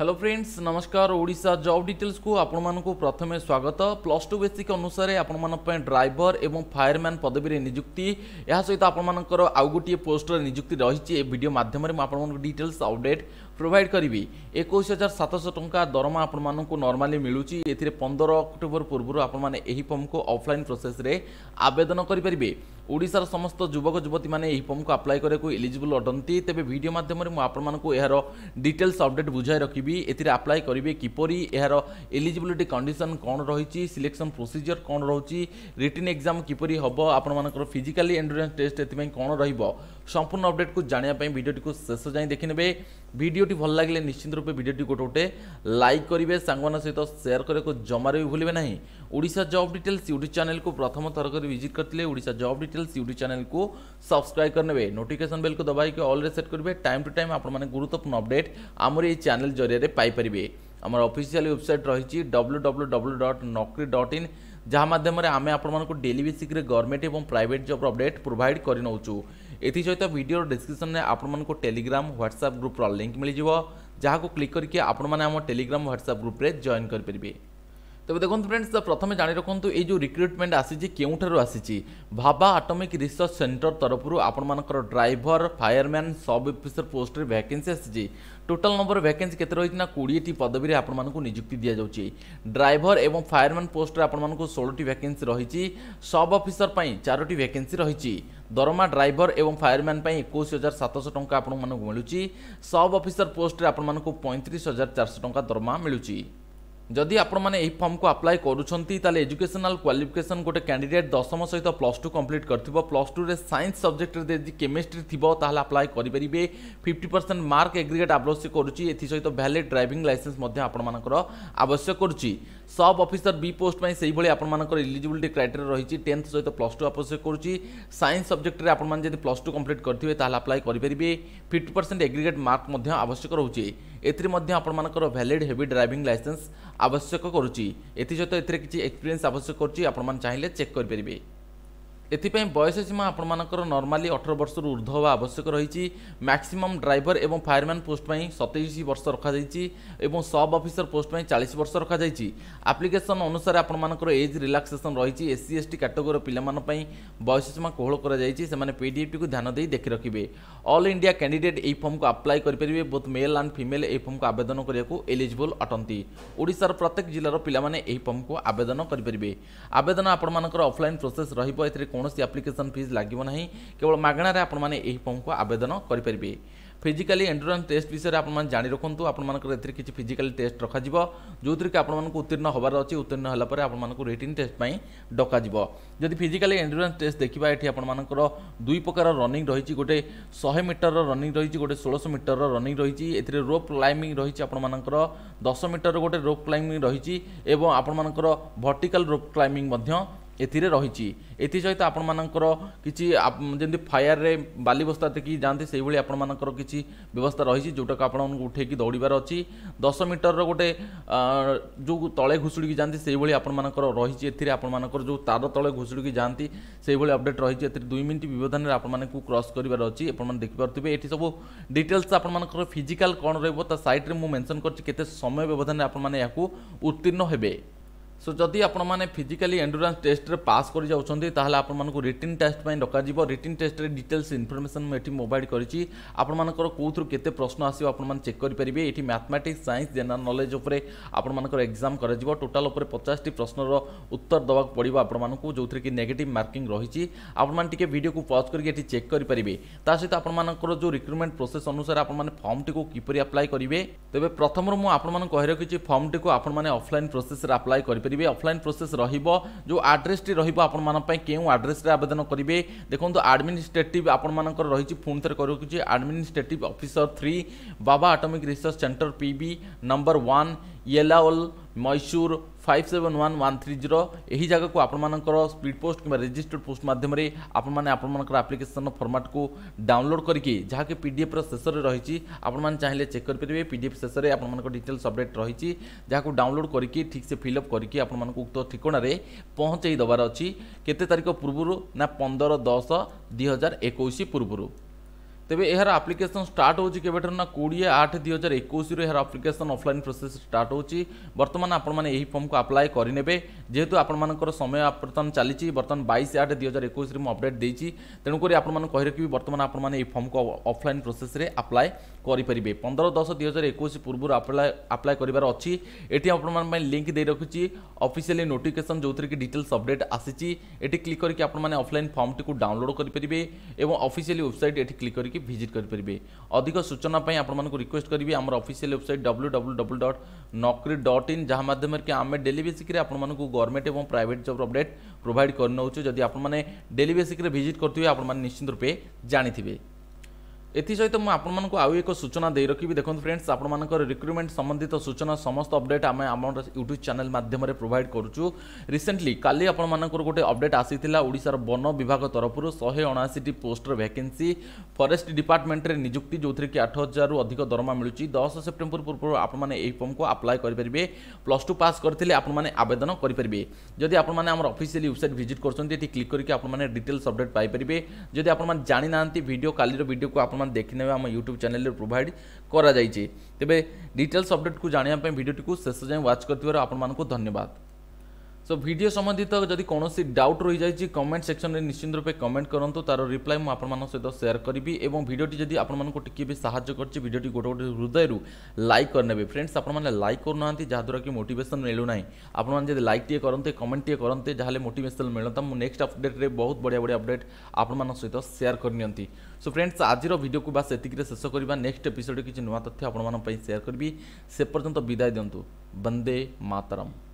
hello friends নমস্কার Odisha job ডিটেলসু আপনার প্রথমে স্বাগত প্লস টু বেসিক অনুসারে আপনার ড্রাইভর এবং ফায়ারম্যান পদবীর নিযুক্তি এসে আপনার আউ গোটিয়ে পোস্টর নিযুক্তি রয়েছে এই ভিডিও মাধ্যমে আপনার ডিটেলস অপডেট প্রোভাইড করবি একুশ হাজার সাতশহ টঙ্কা দরমা আপনার নর্মালি মিলুচি এতে পনেরো অক্টোবর পূর্ব আপনার এই ফর্মক অফলাইন প্রোসেসে আবেদন করে ଓଡ଼ିଶାର ସମସ୍ତ ଯୁବକ ଯୁବତୀମାନେ ଏହି ଫର୍ମକୁ ଆପ୍ଲାଏ କରିବାକୁ ଏଲିଜିବୁଲ୍ ଅଟନ୍ତି ତେବେ ଭିଡ଼ିଓ ମାଧ୍ୟମରେ ମୁଁ ଆପଣମାନଙ୍କୁ ଏହାର ଡିଟେଲ୍ସ ଅପଡେଟ୍ ବୁଝାଇ ରଖିବି ଏଥିରେ ଆପ୍ଲାଏ କରିବେ କିପରି ଏହାର ଏଲିଜିବିଲିଟି କଣ୍ଡିସନ୍ କ'ଣ ରହିଛି ସିଲେକ୍ସନ୍ ପ୍ରୋସିଜିଓର କ'ଣ ରହୁଛି ରିଟିନ୍ ଏକ୍ଜାମ୍ କିପରି ହେବ ଆପଣମାନଙ୍କର ଫିଜିକାଲି ଏଣ୍ଡୁରାନ୍ସ ଟେଷ୍ଟ ଏଥିପାଇଁ କ'ଣ ରହିବ ସମ୍ପୂର୍ଣ୍ଣ ଅପଡେଟ୍କୁ ଜାଣିବା ପାଇଁ ଭିଡ଼ିଓଟିକୁ ଶେଷ ଯାଏଁ ଦେଖିନେବେ ভিডিওটি ভাল লাগলে নিশ্চিন্ত রূপে ভিডিওটি গোটে গোটে লাইক করবে সাংবাদিক সহ সেয়ার করা জমারে ভুলবে না Odisha job details YouTube channel প্রথম থরক ভিজিট করলে Odisha job details technical YouTube channel को सब्सक्राइब करने नोटिफिकेसन बेल को दबाई अल रे सेट करेंगे टाइम टू टाइम आपने गुरुत्वपूर्ण अपडेट आम ये चैनल जरिए पाइपर आम अफिसीआल वेबसाइट रही W W W dot Naukri dot इन जहाँ मध्यम आम आपको डेली बेसिक्रे गवर्नमेंट और प्राइट जब्र अपडेट प्रोभाइड करनौचु एसहित भिडियो डिस्क्रिप्सन में आपको टेलीग्राम ह्वाट्सअप ग्रुप्र लिंक मिल जाए क्लिक करके आपने टेलीग्राम ह्वाट्सअप ग्रुप्रे जॉइन करेंगे ତେବେ ଦେଖନ୍ତୁ ଫ୍ରେଣ୍ଡସ୍ ତ ପ୍ରଥମେ ଜାଣି ରଖନ୍ତୁ ଏଇ ଯେଉଁ ରିକ୍ରୁଟମେଣ୍ଟ ଆସିଛି କେଉଁଠାରୁ ଆସିଛି ଭାବା ଆଟମିକ୍ ରିସର୍ଚ୍ଚ ସେଣ୍ଟର ତରଫରୁ ଆପଣମାନଙ୍କର ଡ୍ରାଇଭର ଫାୟାରମ୍ୟାନ୍ ସବ୍ ଅଫିସର ପୋଷ୍ଟରେ ଭ୍ୟାକେନ୍ସି ଆସିଛି ଟୋଟାଲ୍ ନମ୍ବର ଭ୍ୟାକେନ୍ସି କେତେ ରହିଛି ନା କୋଡ଼ିଏଟି ପଦବୀରେ ଆପଣମାନଙ୍କୁ ନିଯୁକ୍ତି ଦିଆଯାଉଛି ଡ୍ରାଇଭର ଏବଂ ଫାୟାରମ୍ୟାନ୍ ପୋଷ୍ଟରେ ଆପଣମାନଙ୍କୁ ଷୋହଳଟି ଭ୍ୟାକେନ୍ସି ରହିଛି ସବ୍ ଅଫିସର ପାଇଁ ଚାରୋଟି ଭ୍ୟାକେନ୍ସି ରହିଛି ଦରମା ଡ୍ରାଇଭର ଏବଂ ଫାୟାରମ୍ୟାନ୍ ପାଇଁ ଏକୋଇଶ ହଜାର ସାତଶହ ଟଙ୍କା ଆପଣମାନଙ୍କୁ ମିଳୁଛି ସବ୍ ଅଫିସର ପୋଷ୍ଟରେ ଆପଣମାନଙ୍କୁ ପଇଁତିରିଶ ହଜାର ଚାରିଶହ ଟଙ୍କା ଦରମା ମିଳୁଛି ଯଦି ଆପଣମାନେ ଏହି ଫର୍ମକୁ ଆପ୍ଲାଏ କରୁଛନ୍ତି ତାହେଲେ ଏଜୁକେସନାଲ କ୍ୱାଲିଫିକେସନ୍ ଗୋଟେ କ୍ୟାଣ୍ଡିଡେଟ୍ ଦଶମ ସହିତ ପ୍ଲସ୍ ଟୁ କମ୍ପ୍ଲିଟ୍ କରିଥିବ ପ୍ଲସ୍ ଟୁରେ ସାଇନ୍ସ ସବଜେକ୍ଟରେ ଯଦି କେମିଷ୍ଟ୍ରି ଥିବ ତାହେଲେ ଆପ୍ଲାଏ କରିପାରିବେ ଫିଫ୍ଟି ପରସେଣ୍ଟ ମାର୍କ ଏଗ୍ରିଗେଟ୍ ଆବଶ୍ୟକ କରୁଛି ଏଥିସହିତ ଭ୍ୟାଲିଡ୍ ଡ୍ରାଇଭିଂ ଲାଇସେନ୍ସ ମଧ୍ୟ ଆପଣମାନଙ୍କର ଆବଶ୍ୟକ କରୁଛି ସବ୍ ଅଫିସର ବି ପୋଷ୍ଟ ପାଇଁ ସେହିଭଳି ଆପଣମାନଙ୍କର ଇଲିଜିବିଲିଟି କ୍ରାଇଟେରିଆ ରହିଛି ଟେନ୍ଥ ସହିତ ପ୍ଲସ୍ ଟୁ ଆବଶ୍ୟକ କରୁଛି ସାଇନ୍ସ ସବଜେକ୍ଟରେ ଆପଣମାନେ ଯଦି ପ୍ଲସ୍ ଟୁ କମ୍ପ୍ଲିଟ୍ କରିଥିବେ ତାହେଲେ ଆପ୍ଲାଏ କରିପାରିବେ ଫିଫ୍ଟି ପରସେଣ୍ଟ ଏଗ୍ରିଗେଟ୍ ମାର୍କ ମଧ୍ୟ ଆବଶ୍ୟକ ରହୁଛି ଏଥିରେ ମଧ୍ୟ ଆପଣମାନଙ୍କର ଭ୍ୟାଲିଡ୍ ହେଭି ଡ୍ରାଇଭିଂ ଲାଇସେନ୍ସ ଆବଶ୍ୟକ କରୁଛି ଏଥିସହିତ ଏଥିରେ କିଛି ଏକ୍ସପିରିଏନ୍ସ ଆବଶ୍ୟକ କରୁଛି ଆପଣମାନେ ଚାହିଁଲେ ଚେକ୍ କରିପାରିବେ এথিপাই বয়স সীমা আপনার নর্মালি অঠর বর্ষর ঊর্ধ্ব হওয়া আবশ্যক রয়েছে ম্যাক্সিমম ড্রাইভর এবং ফায়ারম্যান পোস্ট সতেইশ বর্ষ রখা যাই এবং সব অফিসর পোস্ট চাশ বর্ষ রখা যাই আপ্লিকেসন অনুসারে আপনার এজ রিলাক্সেসন রয়েছে এসসি টি ক্যাটেগোরি পিলামানাই বয়স সীমা কোহল করা যাই সে পিডিএফটি ধ্যান দিয়ে দেখি রাখবে অল ইন্ডিয়া ক্যাডিডেট এই ফর্মক আপ্লাই করে বোথ মেল আন্ড ফিমেল এই ফর্মক আবেদন করা এলিজিবল অটন্তি ওড়শার প্রত্যেক জেলার পিলা এই ফর্মক আবেদন করে আবেদন আপনার অফলাইন প্রোসেস রহব এতে କୌଣସି ଆପ୍ଲିକେସନ୍ ଫିସ୍ ଲାଗିବ ନାହିଁ କେବଳ ମାଗଣାରେ ଆପଣମାନେ ଏହି ଫର୍ମକୁ ଆବେଦନ କରିପାରିବେ ଫିଜିକାଲି ଏଣ୍ଡୁରାନ୍ସ ଟେଷ୍ଟ ବିଷୟରେ ଆପଣମାନେ ଜାଣି ରଖନ୍ତୁ ଆପଣମାନଙ୍କର ଏଥିରେ କିଛି ଫିଜିକାଲି ଟେଷ୍ଟ ରଖାଯିବ ଯେଉଁଥିରେ କି ଆପଣମାନଙ୍କୁ ଉତ୍ତୀର୍ଣ୍ଣ ହେବାର ଅଛି ଉତ୍ତୀର୍ଣ୍ଣ ହେଲା ପରେ ଆପଣମାନଙ୍କୁ ରିଟିନ୍ ଟେଷ୍ଟ ପାଇଁ ଡକାଯିବ ଯଦି ଫିଜିକାଲି ଏଣ୍ଡୁରାନ୍ସ ଟେଷ୍ଟ ଦେଖିବା ଏଠି ଆପଣମାନଙ୍କର ଦୁଇ ପ୍ରକାର ରନିଂ ରହିଛି ଗୋଟେ ଶହେ ମିଟରର ରନିଂ ରହିଛି ଗୋଟେ ଷୋଳଶହ ମିଟରର ରନିଂ ରହିଛି ଏଥିରେ ରୋପ୍ କ୍ଲାଇମ୍ବିଙ୍ଗ ରହିଛି ଆପଣମାନଙ୍କର ଦଶ ମିଟର ଗୋଟେ ରୋପ୍ କ୍ଲାଇମ୍ବିଙ୍ଗ ରହିଛି ଏବଂ ଆପଣମାନଙ୍କର ଭର୍ଟିକାଲ୍ ରୋପ୍ କ୍ଲାଇମ୍ବିଙ୍ଗ ମଧ୍ୟ ଏଥିରେ ରହିଛି ଏଥିସହିତ ଆପଣମାନଙ୍କର କିଛି ଯେମିତି ଫାୟାରରେ ବାଲିବସ୍ତା ଦେଖିକି ଯାଆନ୍ତି ସେଇଭଳି ଆପଣମାନଙ୍କର କିଛି ବ୍ୟବସ୍ଥା ରହିଛି ଯେଉଁଟାକୁ ଆପଣମାନଙ୍କୁ ଉଠେଇକି ଦୌଡ଼ିବାର ଅଛି ଦଶ ମିଟରର ଗୋଟେ ଯେଉଁ ତଳେ ଘୁଷୁଡ଼ିକି ଯାଆନ୍ତି ସେଇଭଳି ଆପଣମାନଙ୍କର ରହିଛି ଏଥିରେ ଆପଣମାନଙ୍କର ଯେଉଁ ତାର ତଳେ ଘୁଷୁଡ଼ିକି ଯାଆନ୍ତି ସେଇଭଳି ଅପଡ଼େଟ୍ ରହିଛି ଏଥିରେ ଦୁଇ ମିନିଟ୍ ବ୍ୟବଧାନରେ ଆପଣମାନଙ୍କୁ କ୍ରସ୍ କରିବାର ଅଛି ଆପଣମାନେ ଦେଖିପାରୁଥିବେ ଏଠି ସବୁ ଡିଟେଲ୍ସ ଆପଣମାନଙ୍କର ଫିଜିକାଲ୍ କ'ଣ ରହିବ ତା ସାଇଟ୍ରେ ମୁଁ ମେନସନ୍ କରିଛି କେତେ ସମୟ ବ୍ୟବଧାନରେ ଆପଣମାନେ ଏହାକୁ ଉତ୍ତୀର୍ଣ୍ଣ ହେବେ সো যদি আপনার ফিজিকা এন্ডুরান্স টেস্টরে পাস করে যাচ্ছেন তাহলে আপনার রিটিন টেস্ট ডকাযিব রিটিন টেস্টরে ডিটেলস ইনফরমেসন এটি প্রোভাইড করেছি আপনার কোথর কেতে প্রশ্ন আসবে আপনার চেক করে পেয়ে এটি ম্যাথমেটিক্স সাইন্স জেনারেল নলেজ উপরে আপনার এক্সাম করা যাব টোটাল উপরে পচাশটি প্রশ্নর উত্তর দেওয়া পড়ব আপনার যেতে কি নেগেটিভ মার্কিং রয়েছে আপনার টিকি ভিডিওকে পজ করি এটি চেক করে পেয়ে তা সহ আপনার যে রিক্রুটমেন্ট প্রোসেস অনুসারে আপনার ফর্মটি কিপর আপ্লাই করবে তবে প্রথম আপনার কে রাখি ফর্মটি আপনার অফলাইন প্রোসেসে আপ্লাই করে କରିପାରିବେ ଅଫଲାଇନ୍ ପ୍ରୋସେସ୍ ରହିବ ଯେଉଁ ଆଡ୍ରେସ୍ଟି ରହିବ ଆପଣମାନଙ୍କ ପାଇଁ କେଉଁ ଆଡ୍ରେସ୍ରେ ଆବେଦନ କରିବେ ଦେଖନ୍ତୁ ଆଡମିନିଷ୍ଟ୍ରେଟିଭ୍ ଆପଣମାନଙ୍କର ରହିଛି ପୁଣି ଥରେ କରୁଛି administrative officer three Bhabha atomic research centre PB number one Yelwal Mysore five seven one one three zero এই জায়গাকে আপনার স্পিড পোস্ট কিংবা রেজিষ্টর্ড পোস্ট মাধ্যমে আপনার আপনার আপ্লিকেসন ফর্মাটকু ডাউনলোড করি যাকে পিডিএফর শেষে রয়েছে আপনার চাইলে চেক করে পিডিএফ শেষে আপনার ডিটেলস অপডেট রয়েছে যাকে ডাউনলোড করি ঠিকসে ফিল অপ করি আপনার উক্ত ঠিকার পৌঁছাই দেবার অ কেতে তারিখ পূর্ব না পনেরো দশ দুই হাজার একুশ পূর্বর ତେବେ ଏହାର ଆପ୍ଲିକେସନ୍ ଷ୍ଟାର୍ଟ ହେଉଛି କେବେଠାରୁ ନା କୋଡ଼ିଏ ଆଠ ଦୁଇ ହଜାର ଏକୋଇଶରୁ ଏହାର ଆପ୍ଲିକେସନ୍ ଅଫ୍ଲାଇନ୍ ପ୍ରୋସେସ୍ ଷ୍ଟାର୍ଟ ହେଉଛି ବର୍ତ୍ତମାନ ଆପଣମାନେ ଏହି ଫର୍ମକୁ ଆପ୍ଲାଏ କରିନେବେ ଯେହେତୁ ଆପଣମାନଙ୍କର ସମୟ ବର୍ତ୍ତମାନ ଚାଲିଛି ବର୍ତ୍ତମାନ ବାଇଶ ଆଠ ଦୁଇ ହଜାର ଏକୋଇଶରେ ମୁଁ ଅପଡ଼େଟ୍ ଦେଇଛି ତେଣୁକରି ଆପଣମାନଙ୍କୁ କହି ରଖିବି ବର୍ତ୍ତମାନ ଆପଣମାନେ ଏହି ଫର୍ମକୁ ଅଫ୍ଲାଇନ୍ ପ୍ରୋସେସ୍ରେ ଆପ୍ଲାଏ କରିପାରିବେ ପନ୍ଦର ଦଶ ଦୁଇ ହଜାର ଏକୋଇଶ ପୂର୍ବରୁ ଆପ୍ଲାଏ ଆପ୍ଲାଏ କରିବାର ଅଛି ଏଠି ଆପଣମାନଙ୍କ ପାଇଁ ଲିଙ୍କ୍ ଦେଇ ରଖୁଛି ଅଫିସିଆଲି ନୋଟିଫିକେସନ୍ ଯେଉଁଥିରେ କି ଡିଟେଲ୍ସ ଅପଡ଼େଟ୍ ଆସିଛି ଏଠି କ୍ଲିକ୍ କରିକି ଆପଣମାନେ ଅଫ୍ଲାଇନ୍ ଫର୍ମଟିକୁ ଡାଉନଲୋଡ଼୍ କରିପାରିବେ ଏବଂ ଅଫିସିଆଲି ୱେବସାଇଟ୍ ଏଠି କ୍ଲିକ୍ କରିକି କରିକି ଭିଜିଟ୍ କରିପାରିବେ ଅଧିକ ସୂଚନା ପାଇଁ ଆପଣମାନଙ୍କୁ ରିକ୍ୱେଷ୍ଟ କରିବି ଆମର official website W W W dot Naukri dot in ଯାହା ମାଧ୍ୟମରେ କି ଆମେ ଡେଲି ବେସିକ୍ରେ ଆପଣମାନଙ୍କୁ ଗଭର୍ଣ୍ଣମେଣ୍ଟ ଏବଂ ପ୍ରାଇଭେଟ୍ ଜବ୍ ଅପଡ଼େଟ୍ ପ୍ରୋଭାଇଡ଼ କରିନେଉଛୁ ଯଦି ଆପଣମାନେ ଡେଲି ବେସିକ୍ରେ ଭିଜିଟ୍ କରୁଥିବେ ଆପଣମାନେ ନିଶ୍ଚିନ୍ତ ରୂପେ ଜାଣିଥିବେ ଏଥିସହିତ ମୁଁ ଆପଣମାନଙ୍କୁ ଆଉ ଏକ ସୂଚନା ଦେଇ ରଖିବି ଦେଖନ୍ତୁ ଫ୍ରେଣ୍ଡସ୍ ଆପଣମାନଙ୍କର ରିକ୍ରୁଟମେଣ୍ଟ ସମ୍ବନ୍ଧିତ ସୂଚନା ସମସ୍ତ ଅପଡେଟ୍ ଆମେ ଆମର ୟୁଟ୍ୟୁବ୍ ଚ୍ୟାନେଲ୍ ମାଧ୍ୟମରେ ପ୍ରୋଭାଇଡ଼ କରୁଛୁ ରିସେଣ୍ଟଲି କାଲି ଆପଣମାନଙ୍କର ଗୋଟେ ଅପଡେଟ୍ ଆସିଥିଲା ଓଡ଼ିଶାର ବନ ବିଭାଗ ତରଫରୁ ଶହେ ଅଣାଅଶୀଟି ପୋଷ୍ଟର ଭ୍ୟାକେନ୍ସି ଫରେଷ୍ଟ ଡିପାର୍ଟମେଣ୍ଟରେ ନିଯୁକ୍ତି ଯେଉଁଥିରେ କି ଆଠ ହଜାରରୁ ଅଧିକ ଦରମା ମିଳୁଛି ଦଶ ସେପ୍ଟେମ୍ବର ପୂର୍ବରୁ ଆପଣମାନେ ଏହି ଫର୍ମକୁ ଆପ୍ଲାଏ କରିପାରିବେ ପ୍ଲସ୍ ଟୁ ପାସ୍ କରିଥିଲେ ଆପଣମାନେ ଆବେଦନ କରିପାରିବେ ଯଦି ଆପଣମାନେ ଆମର ଅଫିସିଆଲି ୱେବସାଇଟ୍ ଭିଜିଟ୍ କରୁଛନ୍ତି ଏଠି କ୍ଲିକ୍ କରିକି ଆପଣମାନେ ଡିଟେଲ୍ସ ଅପଡେଟ୍ ପାଇପାରିବେ ଯଦି ଆପଣମାନେ ଜାଣିନାହାନ୍ତି ଭିଡ଼ିଓ କାଲିର ଭିଡ଼ିଓକୁ ଆପଣମାନେ আপনার দেখি নেবে আমার ইউট্যুব চ্যানেলে প্রোভাইড করা যাইছে তেবে ডিটেলস অপডেট কু জাঁয়া ভিডিওটি শেষ যায় ওয়াচ করতে আপনার ধন্যবাদ সো ভিডিও সম্বন্ধিত যদি কোণী ডাউট রয়েছে কমেন্ট সেকশনরে নিশ্চিন্ত রূপে কমেন্ট করতু তার রিপ্লাই মু আপনার সহ সেয়ার করবি এবং ভিডিওটি যদি আপনার টিকি বি সাহায্য করছে ভিডিওটি গোটে গোটে হৃদয় লাইক করে ফ্রেন্ডস আপনার লাইক করু না যাদ্বারা কি মোটিভেসন মিলু না আপনার যদি লাইক টিকে করতে কমেন্ট টিকে করতে যাহলে মোটিভেসন মিলতা মু নেক্সট অপডেট্রে বহুত বড়িয়া বড়িয়া অপডেট আপনার সহ সেয়ার করে নিতে সো ফ্রেন্ডস আজির ভিডিওকে বা সেতিকিরে শেষ করা নেক্সট এপিসোডে কিছু নূয়া তথ্য আপনার সেয়ার করবি সে পর্যন্ত বিদায় দিন্তু বন্দে মাতরম